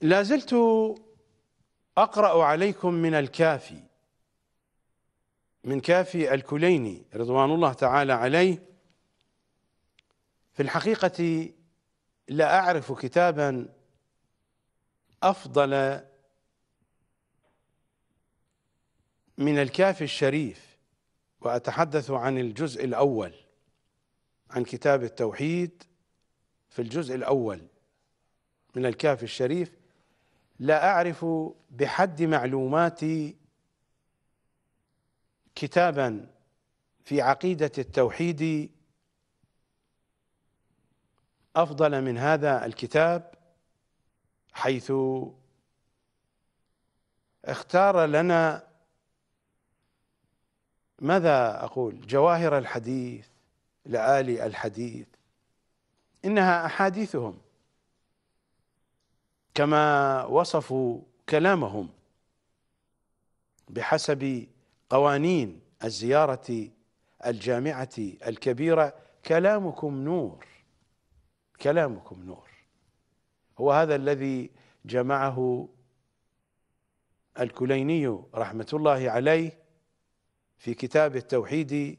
لازلت أقرأ عليكم من الكافي من كافي الكليني رضوان الله تعالى عليه في الحقيقة لا أعرف كتابا أفضل من الكافي الشريف وأتحدث عن الجزء الأول عن كتاب التوحيد في الجزء الأول من الكافي الشريف لا أعرف بحد معلوماتي كتابا في عقيدة التوحيد أفضل من هذا الكتاب حيث اختار لنا ماذا أقول جواهر الحديث لآلي الحديث إنها أحاديثهم كما وصفوا كلامهم بحسب قوانين الزيارة الجامعة الكبيرة كلامكم نور كلامكم نور هو هذا الذي جمعه الكليني رحمة الله عليه في كتاب التوحيد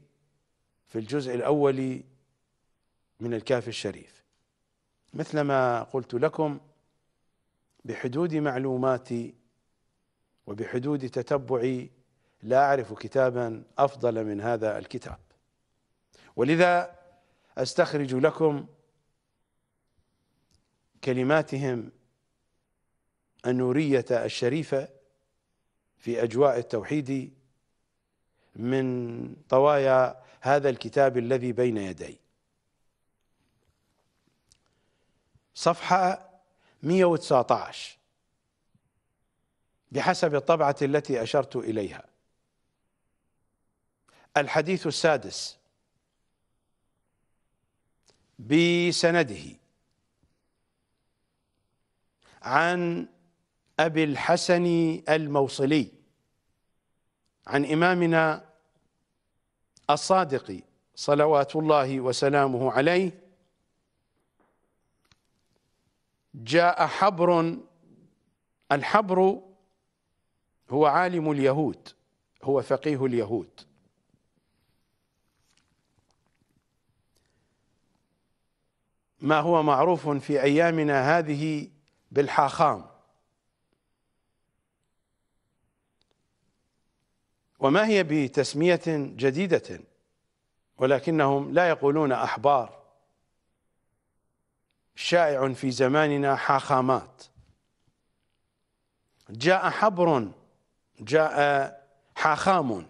في الجزء الأول من الكاف الشريف مثلما قلت لكم بحدود معلوماتي وبحدود تتبعي لا أعرف كتابا أفضل من هذا الكتاب ولذا أستخرج لكم كلماتهم النورية الشريفة في أجواء التوحيد من طوايا هذا الكتاب الذي بين يدي صفحة 119 بحسب الطبعة التي أشرت إليها الحديث السادس بسنده عن أبي الحسن الموصلي عن إمامنا الصادق صلوات الله وسلامه عليه جاء حبر الحبر هو عالم اليهود هو فقيه اليهود ما هو معروف في ايامنا هذه بالحاخام وما هي بتسميه جديده ولكنهم لا يقولون احبار شائع في زماننا حاخامات جاء حبر جاء حاخام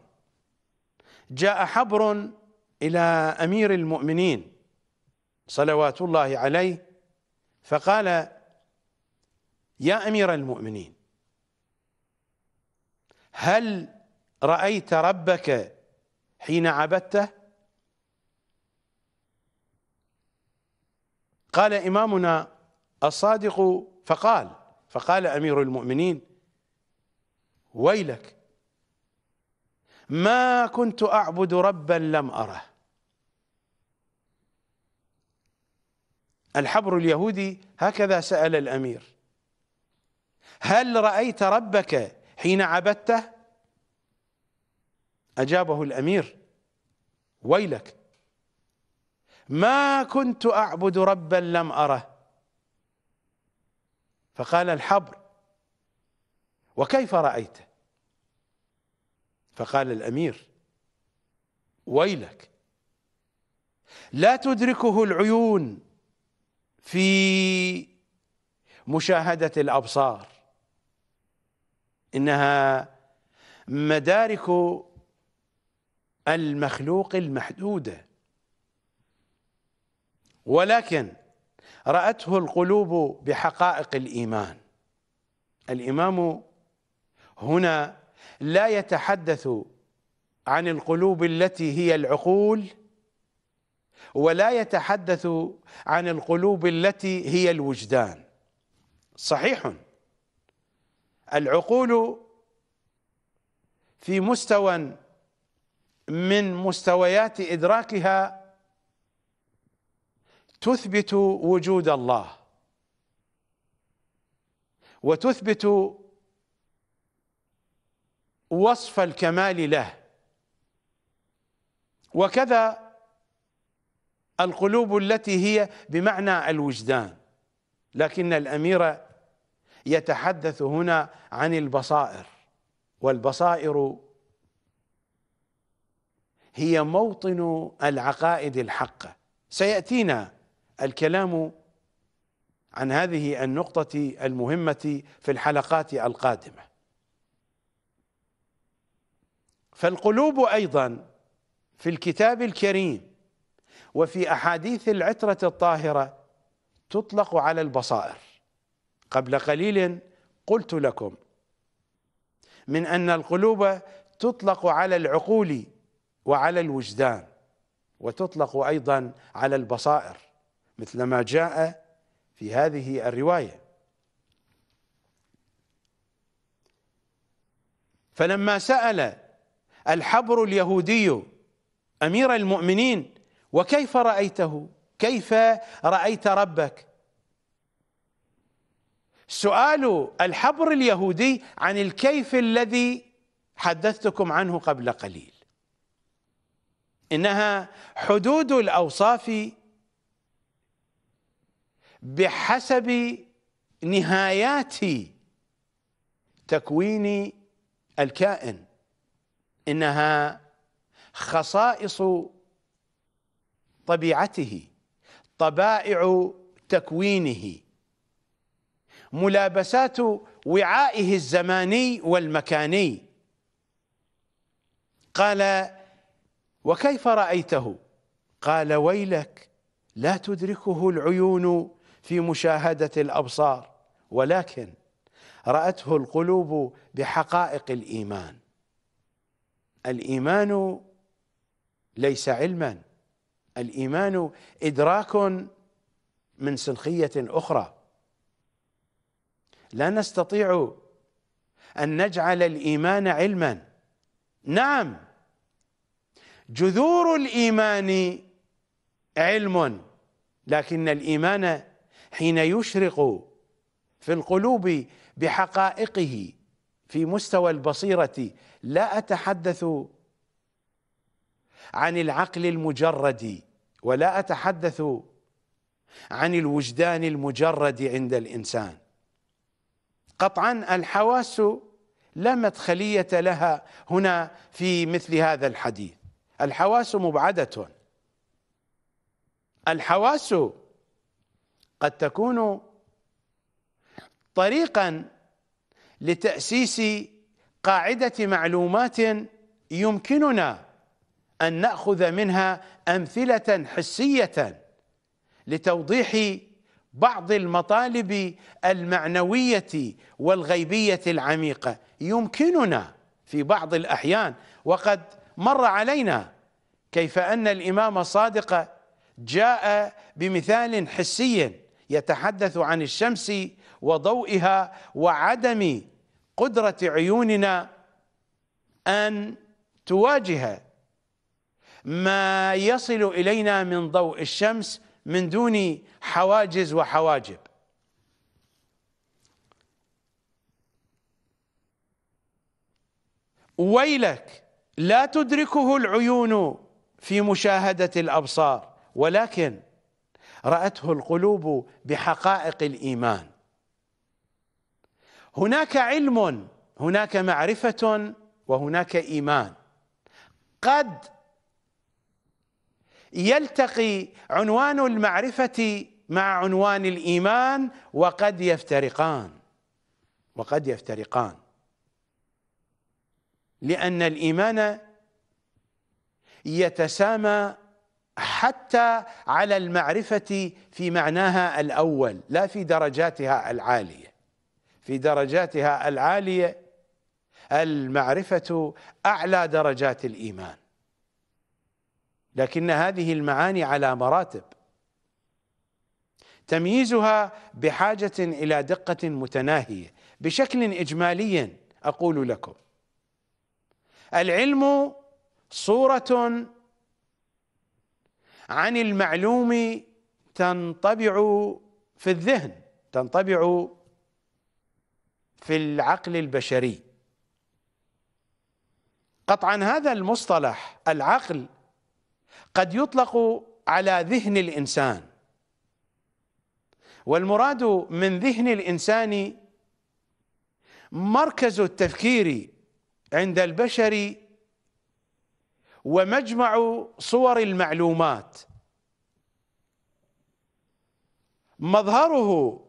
جاء حبر إلى أمير المؤمنين صلوات الله عليه فقال يا أمير المؤمنين هل رأيت ربك حين عبدته قال إمامنا الصادق فقال فقال أمير المؤمنين ويلك ما كنت أعبد ربا لم أره الحبر اليهودي هكذا سأل الأمير هل رأيت ربك حين عبدته أجابه الأمير ويلك ما كنت أعبد ربا لم أره فقال الحبر وكيف رأيته فقال الأمير ويلك لا تدركه العيون في مشاهدة الأبصار إنها مدارك المخلوق المحدوده ولكن رأته القلوب بحقائق الإيمان الإمام هنا لا يتحدث عن القلوب التي هي العقول ولا يتحدث عن القلوب التي هي الوجدان صحيح العقول في مستوى من مستويات إدراكها تثبت وجود الله وتثبت وصف الكمال له وكذا القلوب التي هي بمعنى الوجدان لكن الامير يتحدث هنا عن البصائر والبصائر هي موطن العقائد الحقه سياتينا الكلام عن هذه النقطة المهمة في الحلقات القادمة فالقلوب أيضا في الكتاب الكريم وفي أحاديث العترة الطاهرة تطلق على البصائر قبل قليل قلت لكم من أن القلوب تطلق على العقول وعلى الوجدان وتطلق أيضا على البصائر مثل ما جاء في هذه الروايه فلما سال الحبر اليهودي امير المؤمنين وكيف رايته كيف رايت ربك سؤال الحبر اليهودي عن الكيف الذي حدثتكم عنه قبل قليل انها حدود الاوصاف بحسب نهايات تكوين الكائن انها خصائص طبيعته طبائع تكوينه ملابسات وعائه الزماني والمكاني قال وكيف رايته قال ويلك لا تدركه العيون في مشاهدة الأبصار ولكن رأته القلوب بحقائق الإيمان الإيمان ليس علما الإيمان إدراك من سنخية أخرى لا نستطيع أن نجعل الإيمان علما نعم جذور الإيمان علم لكن الإيمان حين يشرق في القلوب بحقائقه في مستوى البصيره لا اتحدث عن العقل المجرد ولا اتحدث عن الوجدان المجرد عند الانسان قطعا الحواس لا مدخليه لها هنا في مثل هذا الحديث الحواس مبعده الحواس قد تكون طريقا لتأسيس قاعدة معلومات يمكننا أن نأخذ منها أمثلة حسية لتوضيح بعض المطالب المعنوية والغيبية العميقة يمكننا في بعض الأحيان وقد مر علينا كيف أن الإمام الصادق جاء بمثال حسي يتحدث عن الشمس وضوئها وعدم قدرة عيوننا أن تواجه ما يصل إلينا من ضوء الشمس من دون حواجز وحواجب ويلك لا تدركه العيون في مشاهدة الأبصار ولكن راته القلوب بحقائق الايمان هناك علم هناك معرفه وهناك ايمان قد يلتقي عنوان المعرفه مع عنوان الايمان وقد يفترقان وقد يفترقان لان الايمان يتسامى حتى على المعرفة في معناها الأول لا في درجاتها العالية في درجاتها العالية المعرفة أعلى درجات الإيمان لكن هذه المعاني على مراتب تمييزها بحاجة إلى دقة متناهية بشكل إجمالي أقول لكم العلم صورة عن المعلوم تنطبع في الذهن تنطبع في العقل البشري قطعا هذا المصطلح العقل قد يطلق على ذهن الإنسان والمراد من ذهن الإنسان مركز التفكير عند البشر ومجمع صور المعلومات مظهره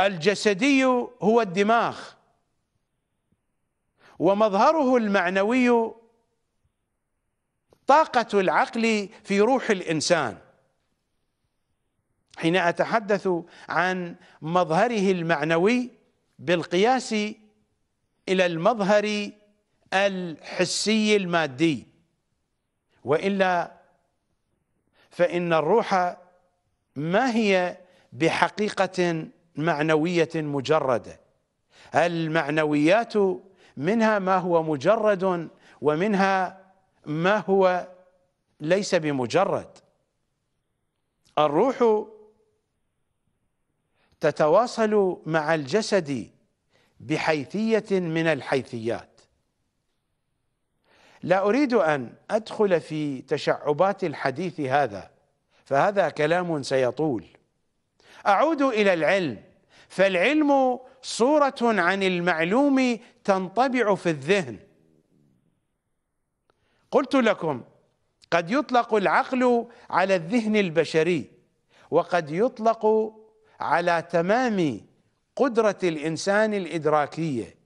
الجسدي هو الدماغ ومظهره المعنوي طاقة العقل في روح الإنسان حين أتحدث عن مظهره المعنوي بالقياس إلى المظهر الحسي المادي والا فان الروح ما هي بحقيقه معنويه مجرده المعنويات منها ما هو مجرد ومنها ما هو ليس بمجرد الروح تتواصل مع الجسد بحيثيه من الحيثيات لا اريد ان ادخل في تشعبات الحديث هذا فهذا كلام سيطول اعود الى العلم فالعلم صوره عن المعلوم تنطبع في الذهن قلت لكم قد يطلق العقل على الذهن البشري وقد يطلق على تمام قدره الانسان الادراكيه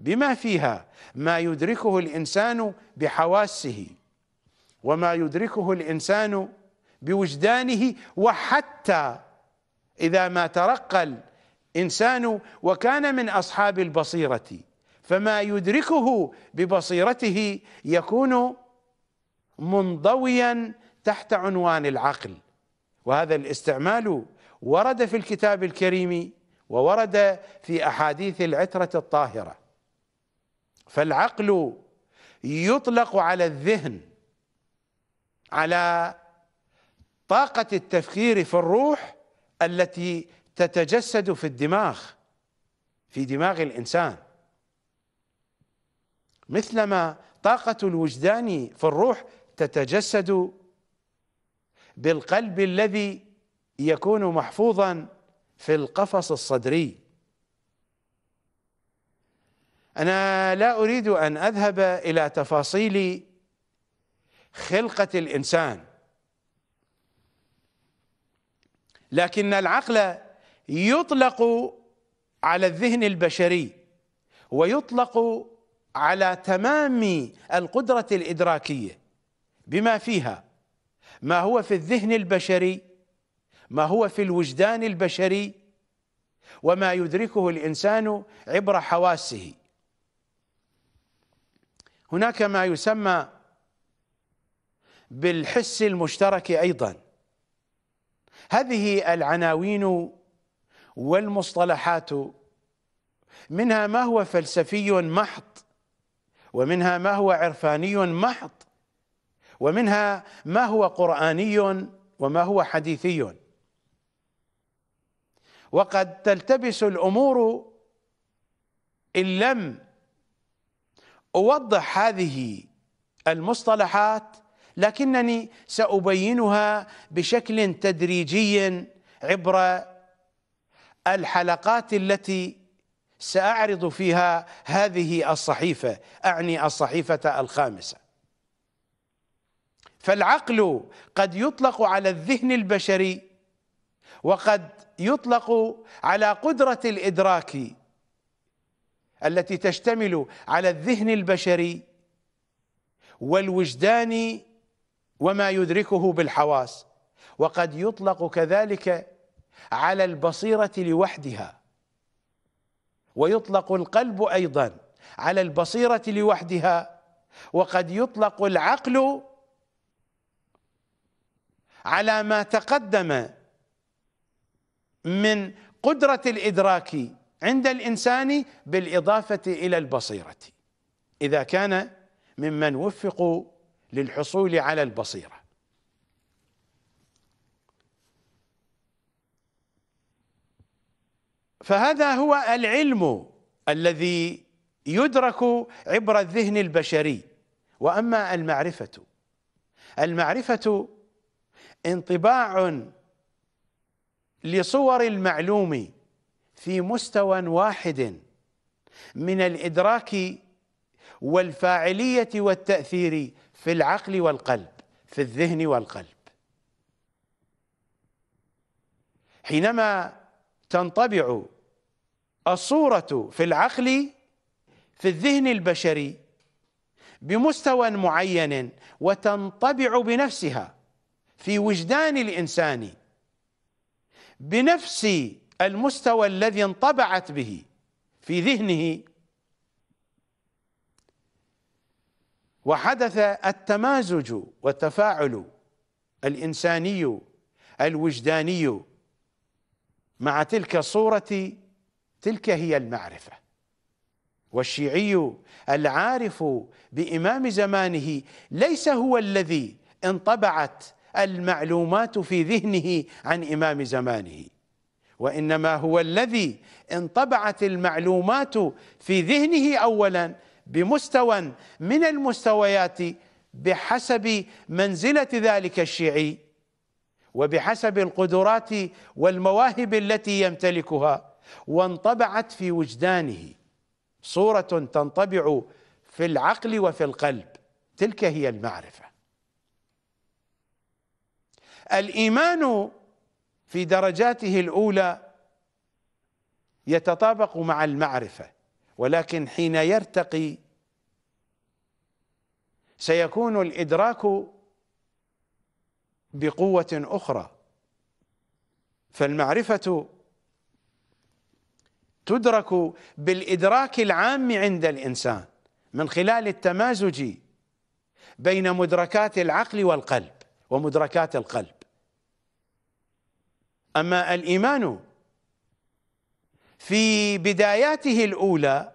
بما فيها ما يدركه الانسان بحواسه وما يدركه الانسان بوجدانه وحتى اذا ما ترقى الانسان وكان من اصحاب البصيره فما يدركه ببصيرته يكون منضويا تحت عنوان العقل وهذا الاستعمال ورد في الكتاب الكريم وورد في احاديث العتره الطاهره فالعقل يطلق على الذهن على طاقة التفكير في الروح التي تتجسد في الدماغ في دماغ الإنسان مثلما طاقة الوجدان في الروح تتجسد بالقلب الذي يكون محفوظا في القفص الصدري انا لا اريد ان اذهب الى تفاصيل خلقه الانسان لكن العقل يطلق على الذهن البشري ويطلق على تمام القدره الادراكيه بما فيها ما هو في الذهن البشري ما هو في الوجدان البشري وما يدركه الانسان عبر حواسه هناك ما يسمى بالحس المشترك ايضا هذه العناوين والمصطلحات منها ما هو فلسفي محض ومنها ما هو عرفاني محض ومنها ما هو قراني وما هو حديثي وقد تلتبس الامور ان لم أوضح هذه المصطلحات لكنني سأبينها بشكل تدريجي عبر الحلقات التي سأعرض فيها هذه الصحيفة أعني الصحيفة الخامسة فالعقل قد يطلق على الذهن البشري وقد يطلق على قدرة الإدراك التي تشتمل على الذهن البشري والوجدان وما يدركه بالحواس وقد يطلق كذلك على البصيرة لوحدها ويطلق القلب أيضا على البصيرة لوحدها وقد يطلق العقل على ما تقدم من قدرة الإدراك عند الإنسان بالإضافة إلى البصيرة إذا كان ممن وفقوا للحصول على البصيرة فهذا هو العلم الذي يدرك عبر الذهن البشري وأما المعرفة المعرفة انطباع لصور المعلوم في مستوى واحد من الادراك والفاعليه والتاثير في العقل والقلب في الذهن والقلب حينما تنطبع الصوره في العقل في الذهن البشري بمستوى معين وتنطبع بنفسها في وجدان الانسان بنفس المستوى الذي انطبعت به في ذهنه وحدث التمازج والتفاعل الانساني الوجداني مع تلك الصوره تلك هي المعرفه والشيعي العارف بامام زمانه ليس هو الذي انطبعت المعلومات في ذهنه عن امام زمانه وانما هو الذي انطبعت المعلومات في ذهنه اولا بمستوى من المستويات بحسب منزله ذلك الشيعي وبحسب القدرات والمواهب التي يمتلكها وانطبعت في وجدانه صوره تنطبع في العقل وفي القلب تلك هي المعرفه الايمان في درجاته الاولى يتطابق مع المعرفه ولكن حين يرتقي سيكون الادراك بقوه اخرى فالمعرفه تدرك بالادراك العام عند الانسان من خلال التمازج بين مدركات العقل والقلب ومدركات القلب أما الإيمان في بداياته الأولى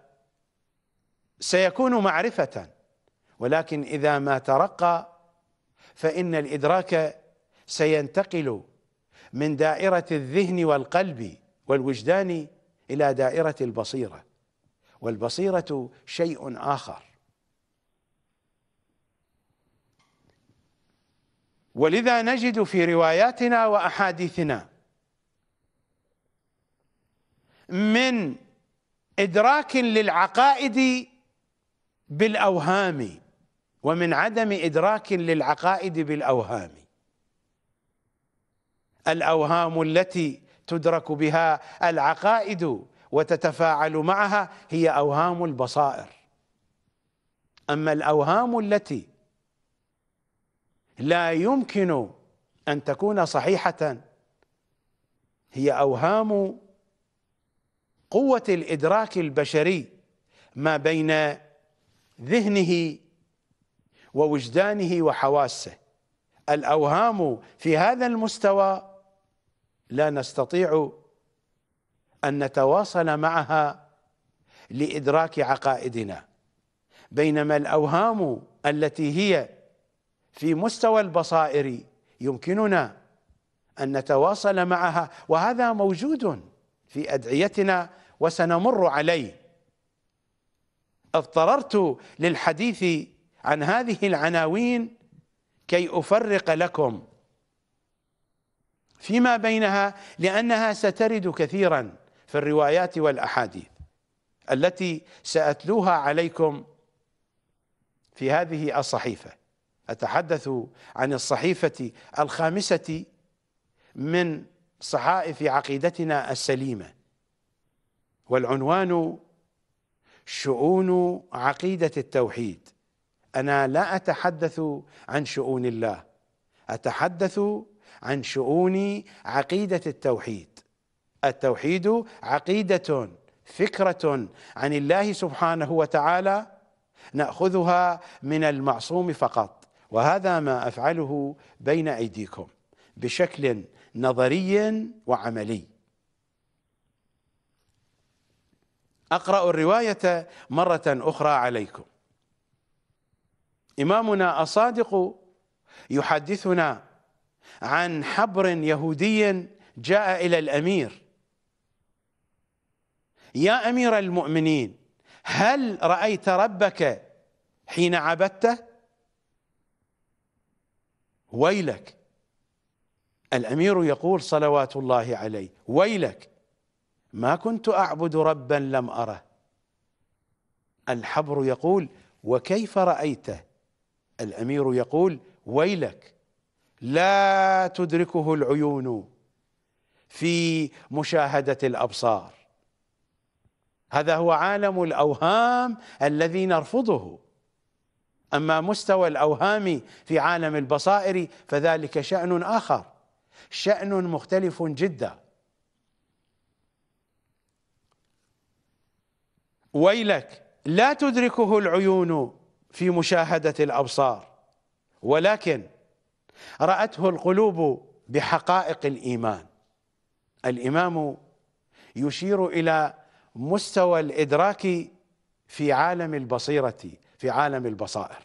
سيكون معرفة ولكن إذا ما ترقى فإن الإدراك سينتقل من دائرة الذهن والقلب والوجدان إلى دائرة البصيرة والبصيرة شيء آخر ولذا نجد في رواياتنا وأحاديثنا من ادراك للعقائد بالاوهام ومن عدم ادراك للعقائد بالاوهام الاوهام التي تدرك بها العقائد وتتفاعل معها هي اوهام البصائر اما الاوهام التي لا يمكن ان تكون صحيحه هي اوهام قوة الإدراك البشري ما بين ذهنه ووجدانه وحواسه الأوهام في هذا المستوى لا نستطيع أن نتواصل معها لإدراك عقائدنا بينما الأوهام التي هي في مستوى البصائر يمكننا أن نتواصل معها وهذا موجود في ادعيتنا وسنمر عليه اضطررت للحديث عن هذه العناوين كي افرق لكم فيما بينها لانها سترد كثيرا في الروايات والاحاديث التي ساتلوها عليكم في هذه الصحيفه اتحدث عن الصحيفه الخامسه من صحائف عقيدتنا السليمه والعنوان شؤون عقيده التوحيد انا لا اتحدث عن شؤون الله اتحدث عن شؤون عقيده التوحيد التوحيد عقيده فكره عن الله سبحانه وتعالى ناخذها من المعصوم فقط وهذا ما افعله بين ايديكم بشكل نظري وعملي اقرا الروايه مره اخرى عليكم امامنا الصادق يحدثنا عن حبر يهودي جاء الى الامير يا امير المؤمنين هل رايت ربك حين عبدته ويلك الأمير يقول صلوات الله عليه ويلك ما كنت أعبد ربا لم أره الحبر يقول وكيف رأيته الأمير يقول ويلك لا تدركه العيون في مشاهدة الأبصار هذا هو عالم الأوهام الذي نرفضه أما مستوى الأوهام في عالم البصائر فذلك شأن آخر شأن مختلف جدا ويلك لا تدركه العيون في مشاهدة الأبصار ولكن رأته القلوب بحقائق الإيمان الإمام يشير إلى مستوى الإدراك في عالم البصيرة في عالم البصائر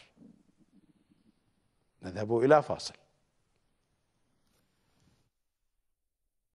نذهب إلى فاصل